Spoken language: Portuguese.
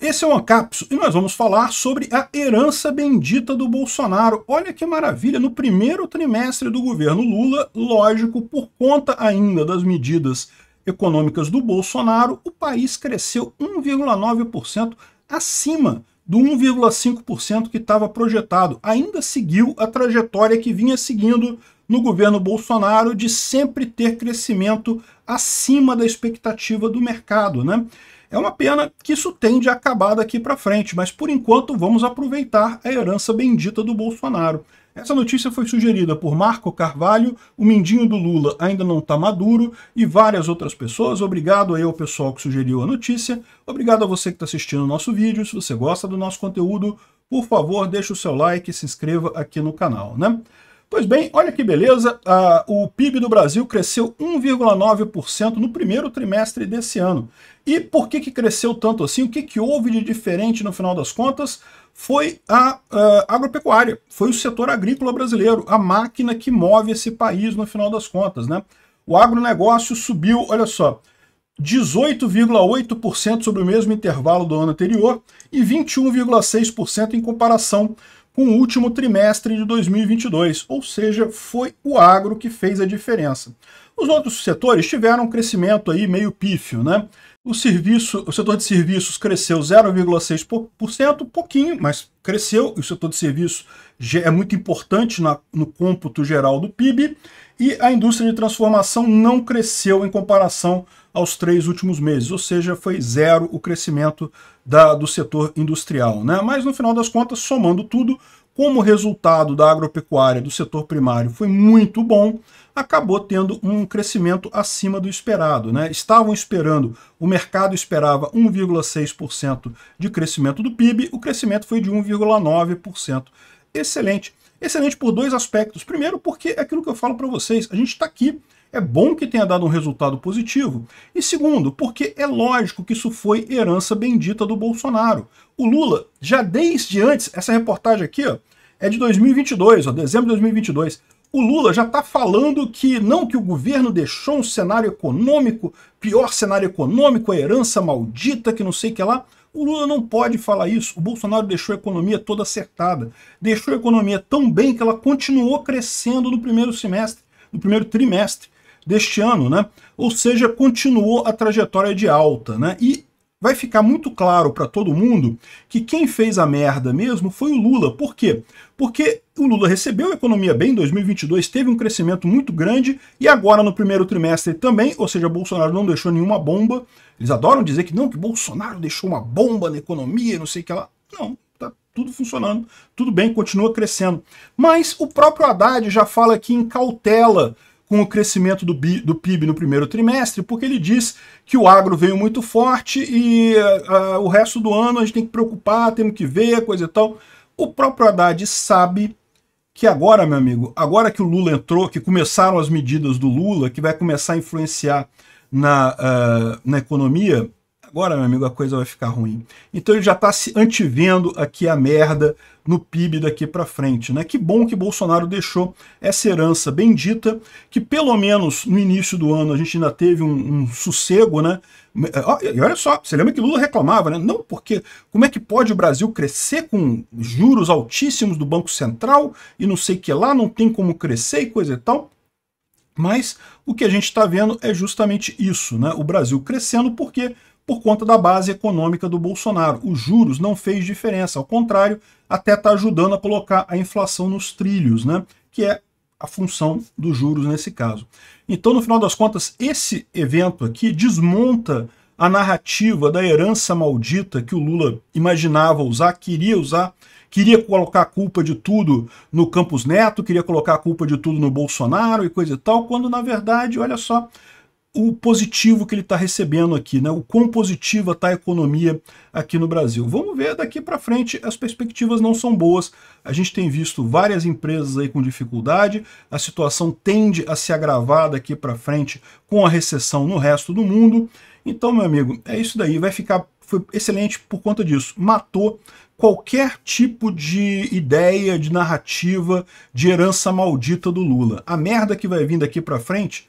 Esse é o Ancapso e nós vamos falar sobre a herança bendita do Bolsonaro. Olha que maravilha, no primeiro trimestre do governo Lula, lógico, por conta ainda das medidas econômicas do Bolsonaro, o país cresceu 1,9% acima do 1,5% que estava projetado. Ainda seguiu a trajetória que vinha seguindo no governo Bolsonaro de sempre ter crescimento acima da expectativa do mercado, né? É uma pena que isso tende a acabar daqui para frente, mas por enquanto vamos aproveitar a herança bendita do Bolsonaro. Essa notícia foi sugerida por Marco Carvalho, o mindinho do Lula ainda não está maduro e várias outras pessoas. Obrigado aí ao pessoal que sugeriu a notícia. Obrigado a você que está assistindo o nosso vídeo. Se você gosta do nosso conteúdo, por favor, deixe o seu like e se inscreva aqui no canal, né? Pois bem, olha que beleza, ah, o PIB do Brasil cresceu 1,9% no primeiro trimestre desse ano. E por que, que cresceu tanto assim? O que, que houve de diferente no final das contas? Foi a, a ah, agropecuária, foi o setor agrícola brasileiro, a máquina que move esse país no final das contas. Né? O agronegócio subiu, olha só, 18,8% sobre o mesmo intervalo do ano anterior e 21,6% em comparação com o último trimestre de 2022, ou seja, foi o agro que fez a diferença. Os outros setores tiveram um crescimento aí meio pífio, né? O, serviço, o setor de serviços cresceu 0,6%, pouquinho, mas cresceu. O setor de serviços é muito importante na, no cômputo geral do PIB. E a indústria de transformação não cresceu em comparação aos três últimos meses, ou seja, foi zero o crescimento da, do setor industrial. Né? Mas no final das contas, somando tudo, como o resultado da agropecuária do setor primário foi muito bom, acabou tendo um crescimento acima do esperado. Né? Estavam esperando, o mercado esperava 1,6% de crescimento do PIB, o crescimento foi de 1,9%. Excelente. Excelente por dois aspectos. Primeiro, porque é aquilo que eu falo para vocês, a gente está aqui é bom que tenha dado um resultado positivo. E segundo, porque é lógico que isso foi herança bendita do Bolsonaro. O Lula, já desde antes, essa reportagem aqui ó, é de 2022, ó, dezembro de 2022. O Lula já está falando que não que o governo deixou um cenário econômico, pior cenário econômico, a herança maldita, que não sei o que lá. O Lula não pode falar isso. O Bolsonaro deixou a economia toda acertada. Deixou a economia tão bem que ela continuou crescendo no primeiro semestre, no primeiro trimestre deste ano, né? Ou seja, continuou a trajetória de alta, né? E vai ficar muito claro para todo mundo que quem fez a merda mesmo foi o Lula. Por quê? Porque o Lula recebeu a economia bem em 2022, teve um crescimento muito grande e agora no primeiro trimestre também, ou seja, Bolsonaro não deixou nenhuma bomba. Eles adoram dizer que não, que Bolsonaro deixou uma bomba na economia, não sei o que lá. Não, tá tudo funcionando, tudo bem, continua crescendo. Mas o próprio Haddad já fala aqui em cautela com o crescimento do, do, PIB no primeiro trimestre, porque ele diz que o agro veio muito forte e uh, uh, o resto do ano a gente tem que preocupar, temos que ver, coisa e tal. O próprio Haddad sabe que agora, meu amigo, agora que o Lula entrou, que começaram as medidas do Lula, que vai começar a influenciar na, uh, na economia, agora, meu amigo, a coisa vai ficar ruim. Então ele já está se antevendo aqui a merda no PIB daqui para frente. Né? Que bom que Bolsonaro deixou essa herança bendita, que pelo menos no início do ano a gente ainda teve um, um sossego, né? E olha só, você lembra que Lula reclamava, né? Não, porque como é que pode o Brasil crescer com juros altíssimos do Banco Central e não sei que lá, não tem como crescer e coisa e tal. Mas o que a gente está vendo é justamente isso, né? O Brasil crescendo porque por conta da base econômica do Bolsonaro. Os juros não fez diferença, ao contrário, até está ajudando a colocar a inflação nos trilhos, né? que é a função dos juros nesse caso. Então, no final das contas, esse evento aqui desmonta a narrativa da herança maldita que o Lula imaginava usar, queria usar, queria colocar a culpa de tudo no Campos Neto, queria colocar a culpa de tudo no Bolsonaro e coisa e tal, quando na verdade, olha só, o positivo que ele está recebendo aqui, né? o quão positiva está a economia aqui no Brasil. Vamos ver daqui para frente, as perspectivas não são boas. A gente tem visto várias empresas aí com dificuldade, a situação tende a se agravar daqui para frente com a recessão no resto do mundo. Então, meu amigo, é isso daí, vai ficar foi excelente por conta disso. Matou qualquer tipo de ideia, de narrativa, de herança maldita do Lula. A merda que vai vir daqui para frente